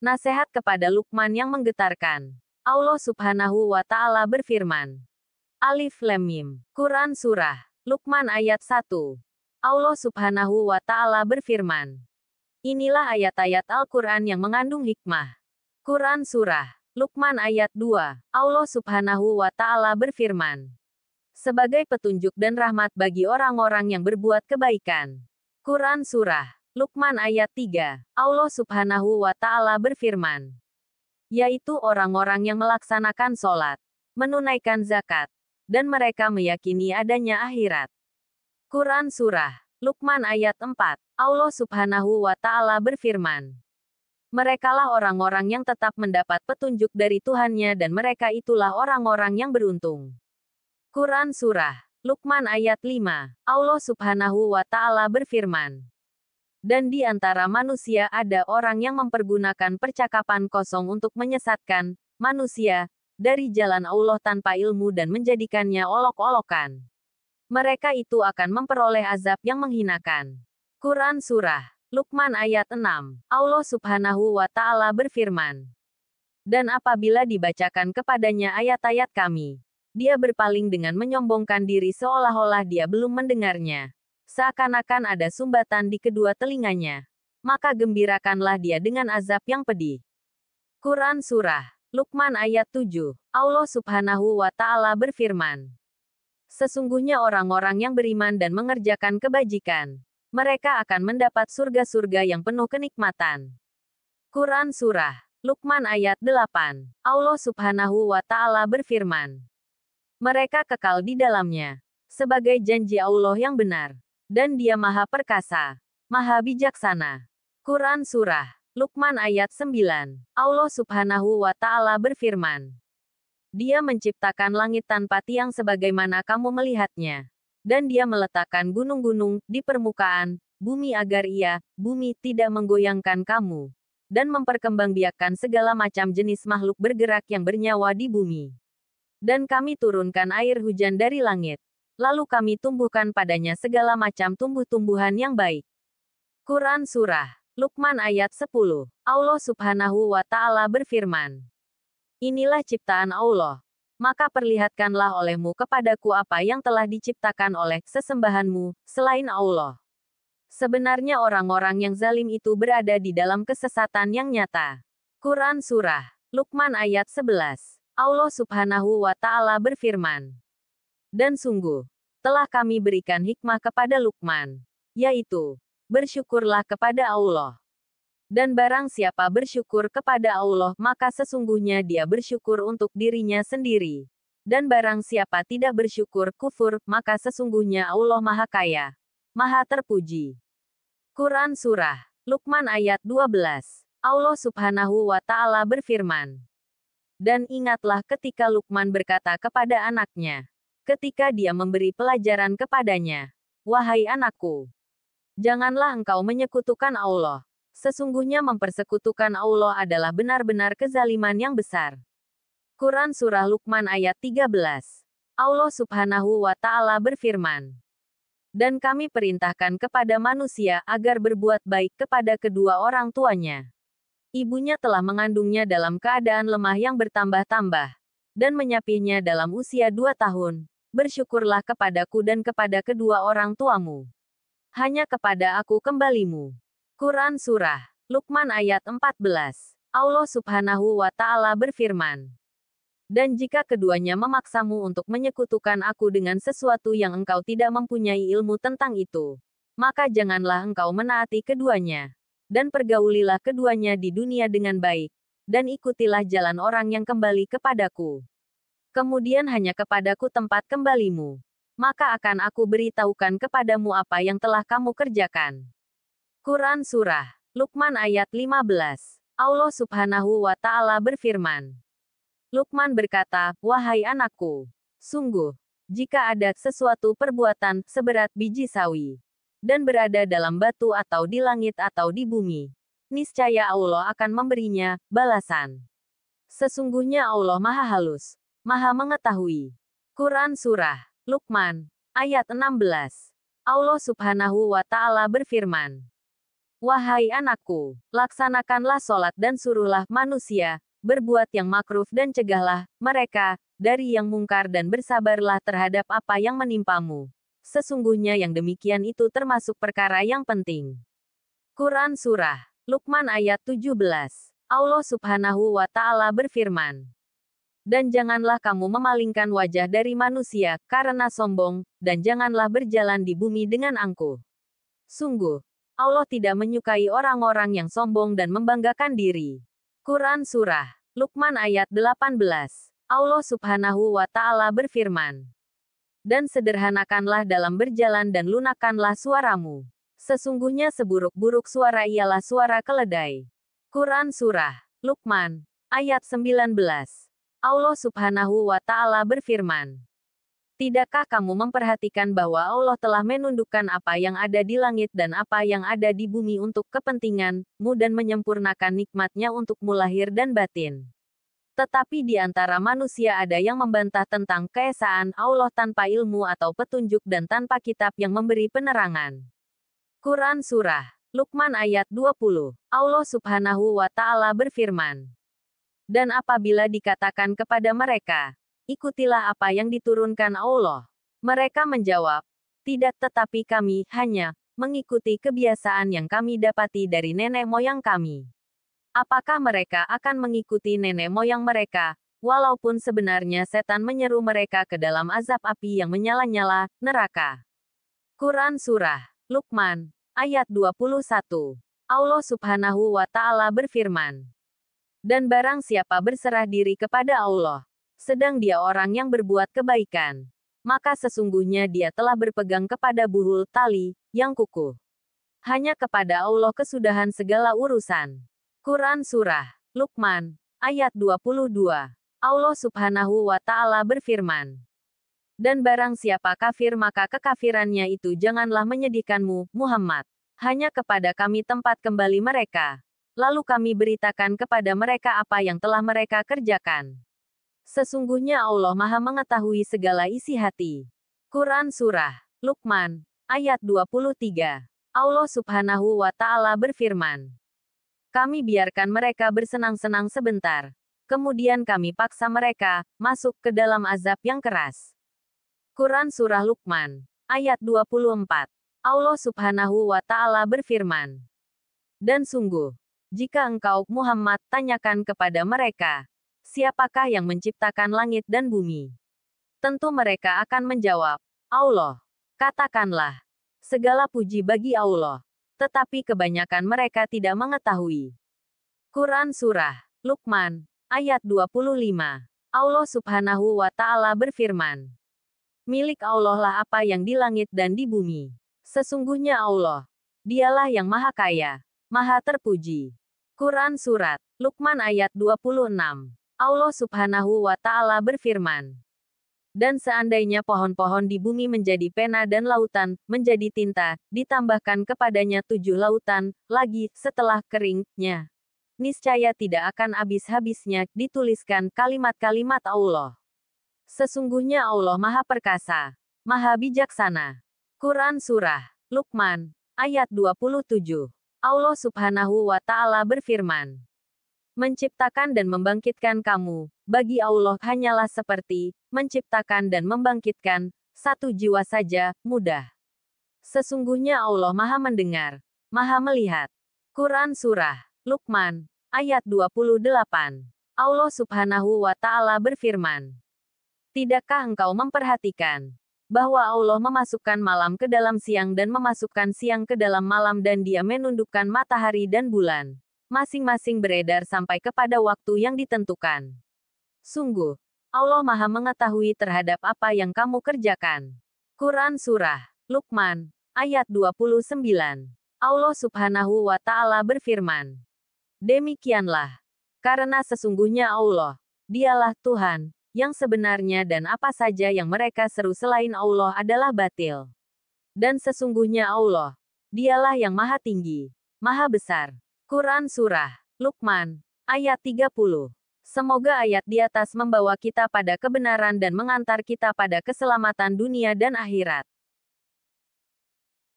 Nasehat kepada Lukman yang menggetarkan. Allah Subhanahu wa taala berfirman. Alif Lam Mim. Quran surah Lukman ayat 1. Allah Subhanahu wa taala berfirman. Inilah ayat-ayat Al-Qur'an yang mengandung hikmah. Quran surah Lukman ayat 2. Allah Subhanahu wa taala berfirman. Sebagai petunjuk dan rahmat bagi orang-orang yang berbuat kebaikan. Quran surah Luqman ayat 3. Allah subhanahu wa ta'ala berfirman. Yaitu orang-orang yang melaksanakan sholat, menunaikan zakat, dan mereka meyakini adanya akhirat. Quran Surah Luqman ayat 4 Allah subhanahu wa ta'ala berfirman. Merekalah orang-orang yang tetap mendapat petunjuk dari Tuhannya dan mereka itulah orang-orang yang beruntung. Quran Surah Luqman ayat 5 Allah subhanahu wa ta'ala berfirman. Dan di antara manusia ada orang yang mempergunakan percakapan kosong untuk menyesatkan manusia dari jalan Allah tanpa ilmu dan menjadikannya olok-olokan. Mereka itu akan memperoleh azab yang menghinakan. Quran Surah Luqman ayat 6 Allah subhanahu wa ta'ala berfirman. Dan apabila dibacakan kepadanya ayat-ayat kami, dia berpaling dengan menyombongkan diri seolah-olah dia belum mendengarnya seakan-akan ada sumbatan di kedua telinganya. Maka gembirakanlah dia dengan azab yang pedih. Quran Surah Luqman ayat 7 Allah subhanahu wa ta'ala berfirman. Sesungguhnya orang-orang yang beriman dan mengerjakan kebajikan, mereka akan mendapat surga-surga yang penuh kenikmatan. Quran Surah Luqman ayat 8 Allah subhanahu wa ta'ala berfirman mereka kekal di dalamnya, sebagai janji Allah yang benar. Dan dia maha perkasa, maha bijaksana. Quran Surah Luqman ayat 9 Allah subhanahu wa ta'ala berfirman. Dia menciptakan langit tanpa tiang sebagaimana kamu melihatnya. Dan dia meletakkan gunung-gunung di permukaan, bumi agar ia, bumi tidak menggoyangkan kamu dan memperkembangbiakan segala macam jenis makhluk bergerak yang bernyawa di bumi. Dan kami turunkan air hujan dari langit, lalu kami tumbuhkan padanya segala macam tumbuh-tumbuhan yang baik. Quran Surah Luqman ayat 10 Allah subhanahu wa ta'ala berfirman Inilah ciptaan Allah. Maka perlihatkanlah olehmu kepadaku apa yang telah diciptakan oleh sesembahanmu, selain Allah. Sebenarnya orang-orang yang zalim itu berada di dalam kesesatan yang nyata. Quran Surah Luqman ayat 11 Allah subhanahu wa ta'ala berfirman dan sungguh, telah kami berikan hikmah kepada Lukman, yaitu, bersyukurlah kepada Allah. Dan barang siapa bersyukur kepada Allah, maka sesungguhnya dia bersyukur untuk dirinya sendiri. Dan barang siapa tidak bersyukur kufur, maka sesungguhnya Allah Maha Kaya, Maha Terpuji. Quran Surah Lukman ayat 12 Allah subhanahu wa ta'ala berfirman. Dan ingatlah ketika Lukman berkata kepada anaknya, ketika dia memberi pelajaran kepadanya. Wahai anakku, janganlah engkau menyekutukan Allah. Sesungguhnya mempersekutukan Allah adalah benar-benar kezaliman yang besar. Quran Surah Luqman ayat 13. Allah subhanahu wa ta'ala berfirman. Dan kami perintahkan kepada manusia agar berbuat baik kepada kedua orang tuanya. Ibunya telah mengandungnya dalam keadaan lemah yang bertambah-tambah. Dan menyapihnya dalam usia dua tahun bersyukurlah kepadaku dan kepada kedua orang tuamu. Hanya kepada aku kembalimu. Quran Surah, Luqman ayat 14. Allah subhanahu wa ta'ala berfirman. Dan jika keduanya memaksamu untuk menyekutukan aku dengan sesuatu yang engkau tidak mempunyai ilmu tentang itu, maka janganlah engkau menaati keduanya. Dan pergaulilah keduanya di dunia dengan baik, dan ikutilah jalan orang yang kembali kepadaku. Kemudian hanya kepadaku tempat kembalimu. Maka akan aku beritahukan kepadamu apa yang telah kamu kerjakan. Quran Surah Luqman ayat 15 Allah subhanahu wa ta'ala berfirman. Luqman berkata, Wahai anakku, sungguh, jika ada sesuatu perbuatan seberat biji sawi, dan berada dalam batu atau di langit atau di bumi. Niscaya Allah akan memberinya balasan. Sesungguhnya Allah Maha Halus, Maha mengetahui. Quran Surah, Luqman, ayat 16. Allah subhanahu wa ta'ala berfirman. Wahai anakku, laksanakanlah solat dan suruhlah manusia, berbuat yang makruf dan cegahlah mereka dari yang mungkar dan bersabarlah terhadap apa yang menimpamu. Sesungguhnya yang demikian itu termasuk perkara yang penting. Quran Surah, Luqman ayat 17. Allah subhanahu wa ta'ala berfirman dan janganlah kamu memalingkan wajah dari manusia karena sombong, dan janganlah berjalan di bumi dengan angkuh. Sungguh, Allah tidak menyukai orang-orang yang sombong dan membanggakan diri. Quran Surah Luqman ayat 18 Allah subhanahu wa ta'ala berfirman Dan sederhanakanlah dalam berjalan dan lunakkanlah suaramu. Sesungguhnya seburuk-buruk suara ialah suara keledai. Quran Surah Luqman ayat 19 Allah Subhanahu wa Ta'ala berfirman, "Tidakkah kamu memperhatikan bahwa Allah telah menundukkan apa yang ada di langit dan apa yang ada di bumi untuk kepentinganmu dan menyempurnakan nikmatnya untukmu lahir dan batin?" Tetapi di antara manusia ada yang membantah tentang keesaan Allah tanpa ilmu atau petunjuk dan tanpa kitab yang memberi penerangan. Quran Surah Luqman ayat 20 Allah subhanahu wa ta'ala berfirman dan apabila dikatakan kepada mereka, ikutilah apa yang diturunkan Allah. Mereka menjawab, tidak tetapi kami hanya mengikuti kebiasaan yang kami dapati dari nenek moyang kami. Apakah mereka akan mengikuti nenek moyang mereka, walaupun sebenarnya setan menyeru mereka ke dalam azab api yang menyala-nyala, neraka. Quran Surah Luqman, ayat 21. Allah subhanahu wa ta'ala berfirman, dan barang siapa berserah diri kepada Allah, sedang dia orang yang berbuat kebaikan, maka sesungguhnya dia telah berpegang kepada buhul tali yang kukuh. Hanya kepada Allah kesudahan segala urusan. Quran Surah Luqman, ayat 22. Allah subhanahu wa ta'ala berfirman. Dan barang siapa kafir maka kekafirannya itu janganlah menyedihkanmu, Muhammad. Hanya kepada kami tempat kembali mereka. Lalu kami beritakan kepada mereka apa yang telah mereka kerjakan. Sesungguhnya Allah Maha mengetahui segala isi hati. Quran Surah Luqman, ayat 23. Allah Subhanahu wa Ta'ala berfirman, "Kami biarkan mereka bersenang-senang sebentar, kemudian kami paksa mereka masuk ke dalam azab yang keras." Quran Surah Luqman, ayat 24. Allah Subhanahu wa Ta'ala berfirman, "Dan sungguh, jika engkau, Muhammad, tanyakan kepada mereka, siapakah yang menciptakan langit dan bumi? Tentu mereka akan menjawab, Allah. Katakanlah, segala puji bagi Allah. Tetapi kebanyakan mereka tidak mengetahui. Quran Surah Luqman, ayat 25. Allah subhanahu wa ta'ala berfirman. Milik Allah lah apa yang di langit dan di bumi. Sesungguhnya Allah, dialah yang maha kaya, maha terpuji. Quran Surat Luqman ayat 26. Allah subhanahu wa ta'ala berfirman. Dan seandainya pohon-pohon di bumi menjadi pena dan lautan, menjadi tinta, ditambahkan kepadanya tujuh lautan, lagi, setelah keringnya. Niscaya tidak akan habis-habisnya, dituliskan kalimat-kalimat Allah. Sesungguhnya Allah Maha Perkasa, Maha Bijaksana. Quran Surah, Luqman, ayat 27. Allah Subhanahu wa Ta'ala berfirman, "Menciptakan dan membangkitkan kamu, bagi Allah hanyalah seperti menciptakan dan membangkitkan satu jiwa saja, mudah." Sesungguhnya Allah Maha Mendengar, Maha Melihat. Quran Surah Luqman, ayat 28. Allah Subhanahu wa Ta'ala berfirman, "Tidakkah engkau memperhatikan?" bahwa Allah memasukkan malam ke dalam siang dan memasukkan siang ke dalam malam dan dia menundukkan matahari dan bulan. Masing-masing beredar sampai kepada waktu yang ditentukan. Sungguh, Allah maha mengetahui terhadap apa yang kamu kerjakan. Quran Surah Luqman, ayat 29. Allah subhanahu wa ta'ala berfirman. Demikianlah. Karena sesungguhnya Allah, dialah Tuhan, yang sebenarnya dan apa saja yang mereka seru selain Allah adalah batil. Dan sesungguhnya Allah, dialah yang maha tinggi, maha besar. Quran Surah, Luqman, ayat 30. Semoga ayat di atas membawa kita pada kebenaran dan mengantar kita pada keselamatan dunia dan akhirat.